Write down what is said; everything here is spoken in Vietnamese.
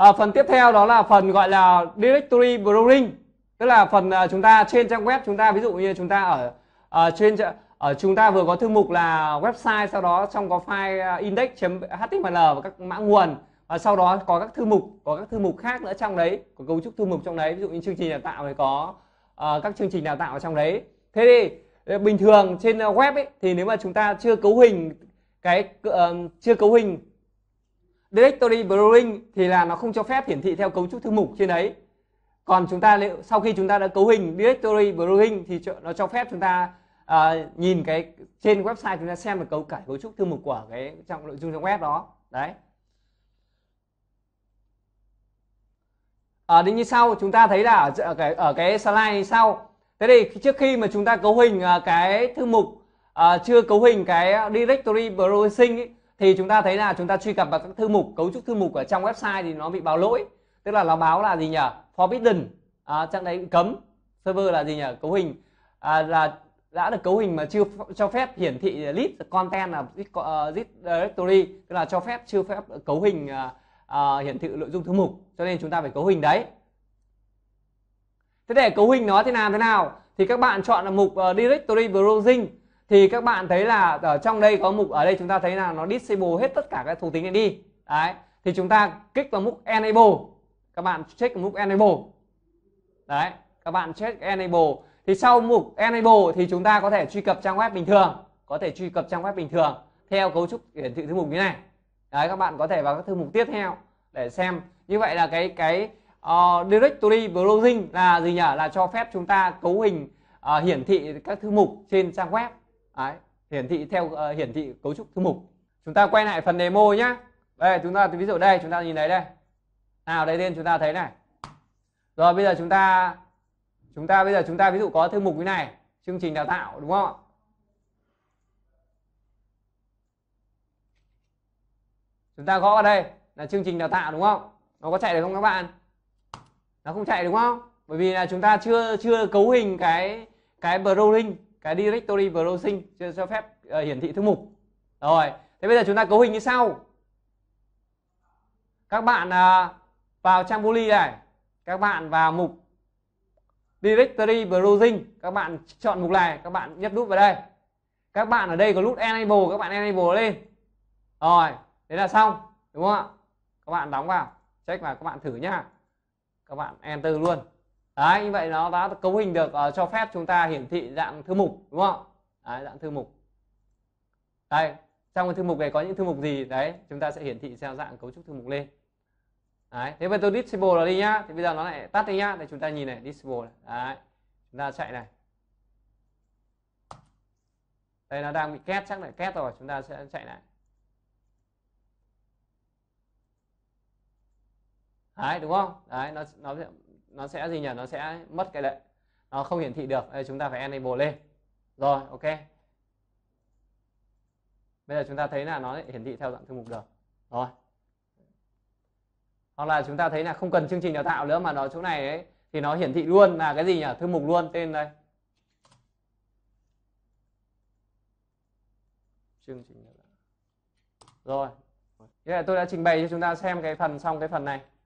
à, phần tiếp theo đó là phần gọi là directory browsing tức là phần à, chúng ta trên trang web chúng ta ví dụ như chúng ta ở à, trên ở chúng ta vừa có thư mục là website sau đó trong có file index.html và các mã nguồn và sau đó có các thư mục có các thư mục khác nữa trong đấy có cấu trúc thư mục trong đấy ví dụ như chương trình đào tạo thì có uh, các chương trình đào tạo ở trong đấy thế thì bình thường trên web ấy, thì nếu mà chúng ta chưa cấu hình cái uh, chưa cấu hình directory borrowing thì là nó không cho phép hiển thị theo cấu trúc thư mục trên đấy còn chúng ta sau khi chúng ta đã cấu hình directory borrowing thì nó cho phép chúng ta uh, nhìn cái trên website chúng ta xem được cấu cả cấu trúc thư mục của cái trong nội dung trong web đó đấy ở à, đến như sau chúng ta thấy là ở cái ở cái slide sau thế thì trước khi mà chúng ta cấu hình ờ, cái thư mục uh, chưa cấu hình cái directory browsing ấy, thì chúng ta thấy là chúng ta truy cập vào các thư mục cấu trúc thư mục ở trong website thì nó bị báo lỗi tức là nó báo là gì nhỉ forbidden à, chắc đấy cấm server là gì nhỉ cấu hình à, là đã được cấu hình mà chưa cho phép hiển thị list content là ờ, list directory tức là cho phép chưa phép cấu hình à, hiển thị nội dung thư mục cho nên chúng ta phải cấu hình đấy thế để cấu hình nó thế nào thế nào thì các bạn chọn là mục uh, directory browsing thì các bạn thấy là ở ờ, trong đây có mục ở đây chúng ta thấy là nó disable hết tất cả các thủ tính này đi đấy thì chúng ta kích vào mục enable các bạn check mục enable đấy các bạn check enable thì sau mục enable thì chúng ta có thể truy cập trang web bình thường có thể truy cập trang web bình thường theo cấu trúc hiển thị thư mục như này đấy các bạn có thể vào các thư mục tiếp theo để xem như vậy là cái cái uh, directory browsing là gì nhỉ là cho phép chúng ta cấu hình uh, hiển thị các thư mục trên trang web Đấy, hiển thị theo uh, hiển thị cấu trúc thư mục chúng ta quay lại phần demo nhá. đây chúng ta ví dụ đây chúng ta nhìn thấy đây nào đây lên chúng ta thấy này rồi bây giờ chúng ta chúng ta bây giờ chúng ta ví dụ có thư mục như này chương trình đào tạo đúng không ạ chúng ta gõ vào đây là chương trình đào tạo đúng không nó có chạy được không các bạn nó không chạy đúng không bởi vì là chúng ta chưa chưa cấu hình cái cái browsing cái directory browsing cho, cho phép uh, hiển thị thư mục rồi thế bây giờ chúng ta cấu hình như sau các bạn uh, vào trang Bully này các bạn vào mục directory browsing các bạn chọn mục này các bạn nhấp nút vào đây các bạn ở đây có nút enable các bạn enable lên rồi thế là xong đúng không ạ các bạn đóng vào check vào các bạn thử nhá các bạn enter luôn đấy như vậy nó đã cấu hình được uh, cho phép chúng ta hiển thị dạng thư mục đúng không đấy, dạng thư mục đây trong cái thư mục này có những thư mục gì đấy chúng ta sẽ hiển thị theo dạng cấu trúc thư mục lên đấy thế bây giờ tôi disable nó đi nhá thì bây giờ nó lại tắt đi nhá để chúng ta nhìn này disable này. đấy chúng ta chạy này đây nó đang bị két chắc là két rồi chúng ta sẽ chạy lại đấy đúng không đấy nó nó sẽ nó sẽ gì nhỉ nó sẽ mất cái lệnh nó không hiển thị được đây chúng ta phải enable lên rồi ok bây giờ chúng ta thấy là nó hiển thị theo dạng thư mục được rồi hoặc là chúng ta thấy là không cần chương trình đào tạo nữa mà nó chỗ này ấy, thì nó hiển thị luôn là cái gì nhỉ thư mục luôn tên đây chương trình rồi thế là tôi đã trình bày cho chúng ta xem cái phần xong cái phần này